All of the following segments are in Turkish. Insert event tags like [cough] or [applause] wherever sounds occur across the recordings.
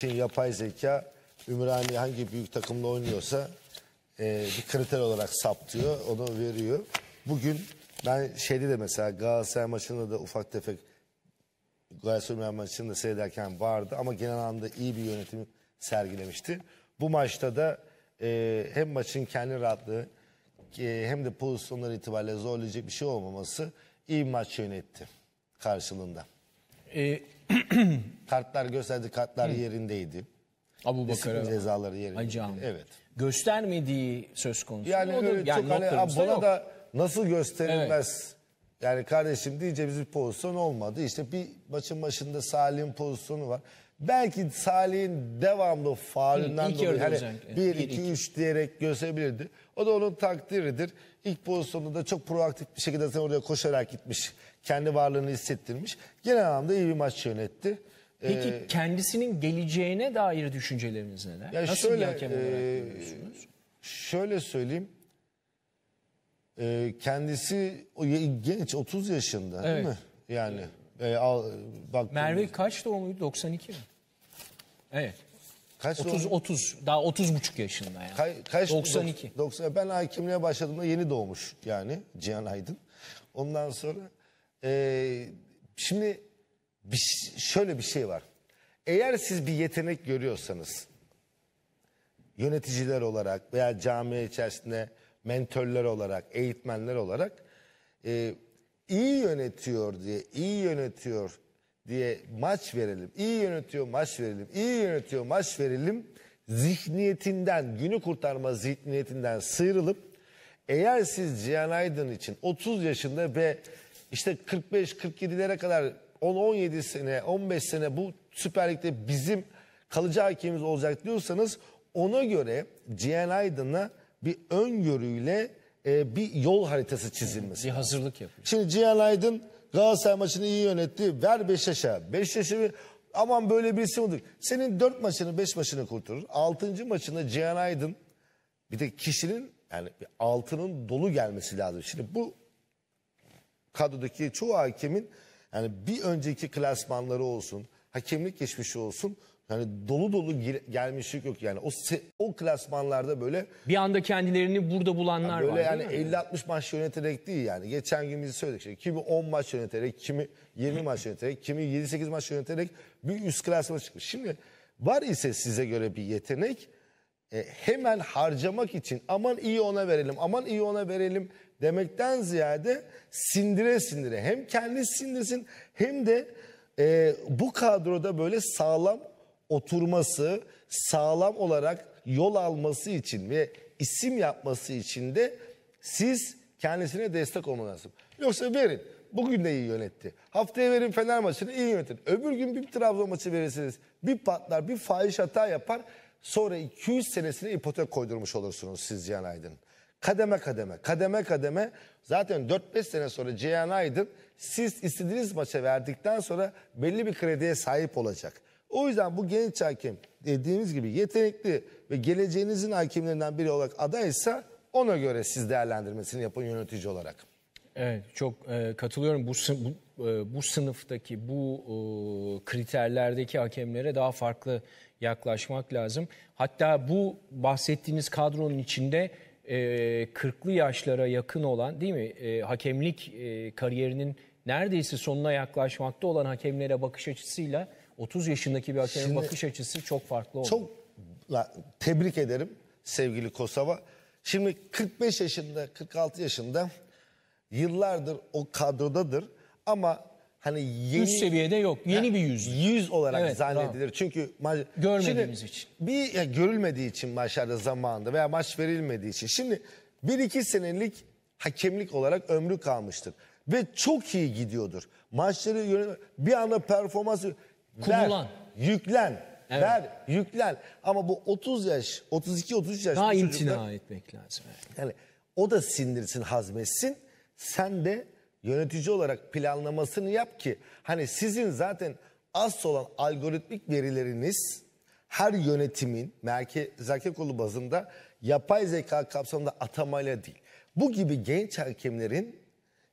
Şimdi yapay zeka Ümraniye hangi büyük takımla oynuyorsa e, bir kriter olarak saptıyor, onu veriyor. Bugün ben şeyde de mesela Galatasaray maçında da ufak tefek Galatasaray maçında maçını seyrederken vardı ama genel anlamda iyi bir yönetim sergilemişti. Bu maçta da e, hem maçın kendi rahatlığı e, hem de pozisyonlar itibariyle zorlayacak bir şey olmaması iyi bir maç yönetti karşılığında. E, [clears throat] kartlar gösterdi, kartlar yerindeydi. Abu Bakar'a. Disiplin cezaları yerindeydi. Acam. Evet. Göstermediği söz konusu. Yani Odur. öyle yani çok hani buna yok. da nasıl gösterilmez? Yani kardeşim diyeceğimiz bir pozisyon olmadı. İşte bir maçın başında Salih'in pozisyonu var. Belki Salih'in devamlı faalinden Hı, dolayı hani 1-2-3 diyerek gösterebilirdi. O da onun takdiridir. İlk pozisyonda da çok proaktif bir şekilde zaten oraya koşarak gitmiş. Kendi varlığını hissettirmiş. Genel anlamda iyi bir maç yönetti. Peki ee, kendisinin geleceğine dair düşünceleriniz neler? Ya Nasıl şöyle, bir hakem e, olarak e, Şöyle söyleyeyim. E, kendisi genç 30 yaşında evet. değil mi? Yani e, al, bak, Merve kaç doğumluydu? 92 mi? Evet. Kaç 30 doğum? 30 daha 30 buçuk yaşında yani. Ka kaç 92. 90 ben hakimliğe başladığımda yeni doğmuş yani Cihan Aydın. Ondan sonra e, şimdi bir, şöyle bir şey var. Eğer siz bir yetenek görüyorsanız yöneticiler olarak veya cami içerisinde mentörler olarak, eğitmenler olarak e, iyi yönetiyor diye, iyi yönetiyor diye maç verelim. İyi yönetiyor maç verelim. İyi yönetiyor maç verelim. Zihniyetinden, günü kurtarma zihniyetinden sıyrılıp eğer siz Cihan Aydın için 30 yaşında ve işte 45-47'lere kadar 10-17 sene, 15 sene bu Süper Lig'de bizim kalıcı hakemimiz olacak diyorsanız ona göre Cihan Aydın'a bir öngörüyle e, bir yol haritası çizilmesi. Bir hazırlık yapıyor. Şimdi Cihan Aydın Galatasaray maçını iyi yönetti. Ver Beşiktaş'a. bir. aman böyle birisi bulduk. Senin dört maçını beş maçını kurtarır. Altıncı maçında Cihan Aydın bir de kişinin yani altının dolu gelmesi lazım. Şimdi bu kadrodaki çoğu hakemin yani bir önceki klasmanları olsun, hakemlik geçmişi olsun yani dolu dolu gir, gelmişlik yok yani. O o klasmanlarda böyle Bir anda kendilerini burada bulanlar böyle var. yani 50-60 maç yöneterek değil yani. Geçen gün bizi söyledik işte kimi 10 maç yöneterek, kimi 20 maç yöneterek, kimi 7-8 maç yöneterek bir üst klasmana çıkmış. Şimdi var ise size göre bir yetenek e, hemen harcamak için aman iyi ona verelim, aman iyi ona verelim demekten ziyade sindire sindire hem kendisi sindirsin hem de e, bu kadroda böyle sağlam oturması, sağlam olarak yol alması için ve isim yapması için de siz kendisine destek olmanız lazım. Yoksa verin. Bugün de iyi yönetti. Haftaya verin Fener maçını iyi yönetin. Öbür gün bir Trabzon maçı verirsiniz. Bir patlar, bir fahiş hata yapar. Sonra 200 senesine ipotek koydurmuş olursunuz siz Cihan Aydın. Kademe kademe, kademe kademe. Zaten 4-5 sene sonra Cihan Aydın siz istediğiniz maça verdikten sonra belli bir krediye sahip olacak. O yüzden bu genç hakim dediğimiz gibi yetenekli ve geleceğinizin hakimlerinden biri olarak adaysa ona göre siz değerlendirmesini yapın yönetici olarak. Evet çok e, katılıyorum. Bu, bu, e, bu sınıftaki bu e, kriterlerdeki hakemlere daha farklı yaklaşmak lazım. Hatta bu bahsettiğiniz kadronun içinde e, 40'lı yaşlara yakın olan değil mi e, hakemlik e, kariyerinin neredeyse sonuna yaklaşmakta olan hakemlere bakış açısıyla 30 yaşındaki bir hakemin bakış açısı çok farklı oldu. Çok tebrik ederim sevgili Kosova. Şimdi 45 yaşında, 46 yaşında yıllardır o kadrodadır ama hani yeni üst seviyede yok. Yeni yani, bir yüz. Yüz olarak evet, zannedilir. Tamam. Çünkü maç görmediğimiz şimdi, için. Bir ya, görülmediği için maçlarda zamanında veya maç verilmediği için. Şimdi bir iki senelik hakemlik olarak ömrü kalmıştır ve çok iyi gidiyordur. Maçları bir anda performansı Kumulan. Yüklen. Evet. Ver, yüklen. Ama bu 30 yaş, 32-33 yaş. Daha imtina etmek lazım. Evet. Yani o da sindirsin, hazmetsin. Sen de yönetici olarak planlamasını yap ki hani sizin zaten az olan algoritmik verileriniz her yönetimin merkez erkek kolu bazında yapay zeka kapsamında atamayla değil. Bu gibi genç hakemlerin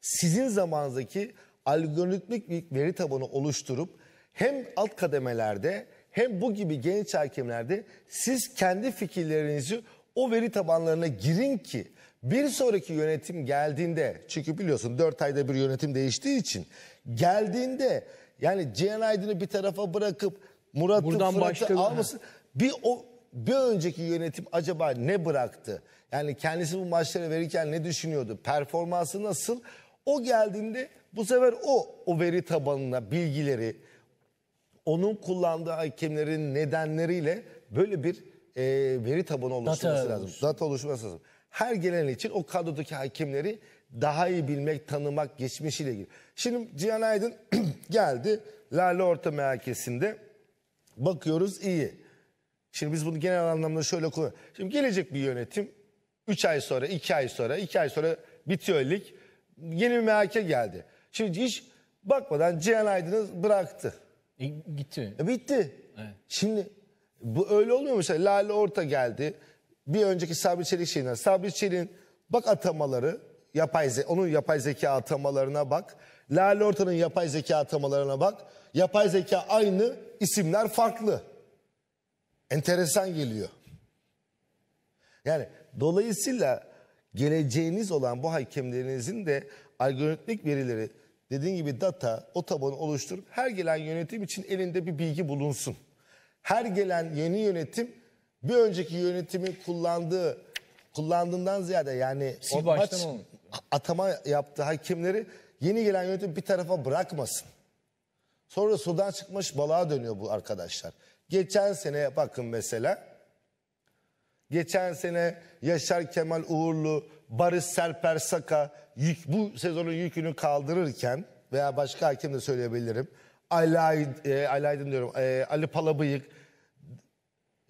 sizin zamanınızdaki algoritmik bir veri tabanı oluşturup hem alt kademelerde hem bu gibi genç hakemlerde siz kendi fikirlerinizi o veri tabanlarına girin ki bir sonraki yönetim geldiğinde çünkü biliyorsun 4 ayda bir yönetim değiştiği için geldiğinde yani Cihan Aydın'ı bir tarafa bırakıp Murat'ı Buradan Fırat'ı başka- almasın. Bir o bir önceki yönetim acaba ne bıraktı? Yani kendisi bu maçları verirken ne düşünüyordu? Performansı nasıl? O geldiğinde bu sefer o o veri tabanına bilgileri onun kullandığı hakemlerin nedenleriyle böyle bir e, veri tabanı oluşturması Data lazım. oluşsun. Data oluşması lazım. Her gelen için o kadrodaki hakemleri daha iyi bilmek, tanımak, geçmişiyle ilgili. Şimdi Cihan Aydın [clears throat] geldi. Lale Orta Merkezi'nde bakıyoruz iyi. Şimdi biz bunu genel anlamda şöyle koyuyoruz. Şimdi gelecek bir yönetim 3 ay sonra, 2 ay sonra, 2 ay sonra bitiyor lig. Yeni bir MHK geldi. Şimdi hiç bakmadan Cihan Aydın'ı bıraktı. E, gitti E, bitti. Evet. Şimdi bu öyle olmuyor mu? Mesela Lale Orta geldi. Bir önceki Sabri Çelik şeyinden. Sabri Çelik'in bak atamaları yapay ze onun yapay zeka atamalarına bak. Lale Orta'nın yapay zeka atamalarına bak. Yapay zeka aynı, isimler farklı. Enteresan geliyor. Yani dolayısıyla geleceğiniz olan bu hakemlerinizin de algoritmik verileri Dediğim gibi data, o tabanı oluşturup her gelen yönetim için elinde bir bilgi bulunsun. Her gelen yeni yönetim bir önceki yönetimin kullandığı kullandığından ziyade yani o maç atama yaptığı hakimleri yeni gelen yönetim bir tarafa bırakmasın. Sonra sudan çıkmış balığa dönüyor bu arkadaşlar. Geçen sene bakın mesela Geçen sene Yaşar Kemal Uğurlu, Barış Serper Saka yük, bu sezonun yükünü kaldırırken veya başka hakem de söyleyebilirim. Alay e, Ali diyorum, e, Ali Palabıyık.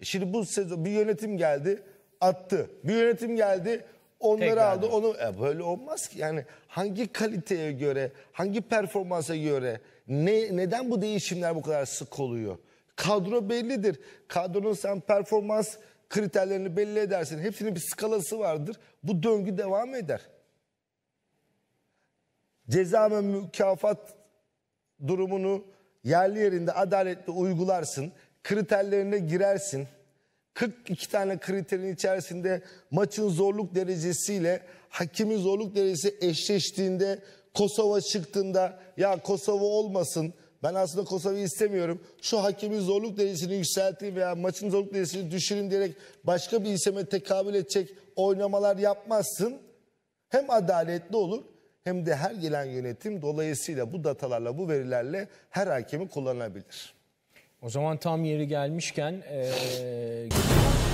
Şimdi bu sezon bir yönetim geldi, attı. Bir yönetim geldi, onları Tekrar aldı. Onu e, böyle olmaz ki. Yani hangi kaliteye göre, hangi performansa göre ne neden bu değişimler bu kadar sık oluyor? Kadro bellidir. Kadronun sen performans kriterlerini belli edersin. Hepsinin bir skalası vardır. Bu döngü devam eder. Ceza ve mükafat durumunu yerli yerinde adaletle uygularsın. Kriterlerine girersin. 42 tane kriterin içerisinde maçın zorluk derecesiyle hakimin zorluk derecesi eşleştiğinde Kosova çıktığında ya Kosova olmasın ben aslında Kosova'yı istemiyorum. Şu hakemin zorluk derecesini yükselteyim veya maçın zorluk derecesini düşürün diyerek başka bir iseme tekabül edecek oynamalar yapmazsın. Hem adaletli olur hem de her gelen yönetim dolayısıyla bu datalarla bu verilerle her hakemi kullanabilir. O zaman tam yeri gelmişken... Ee...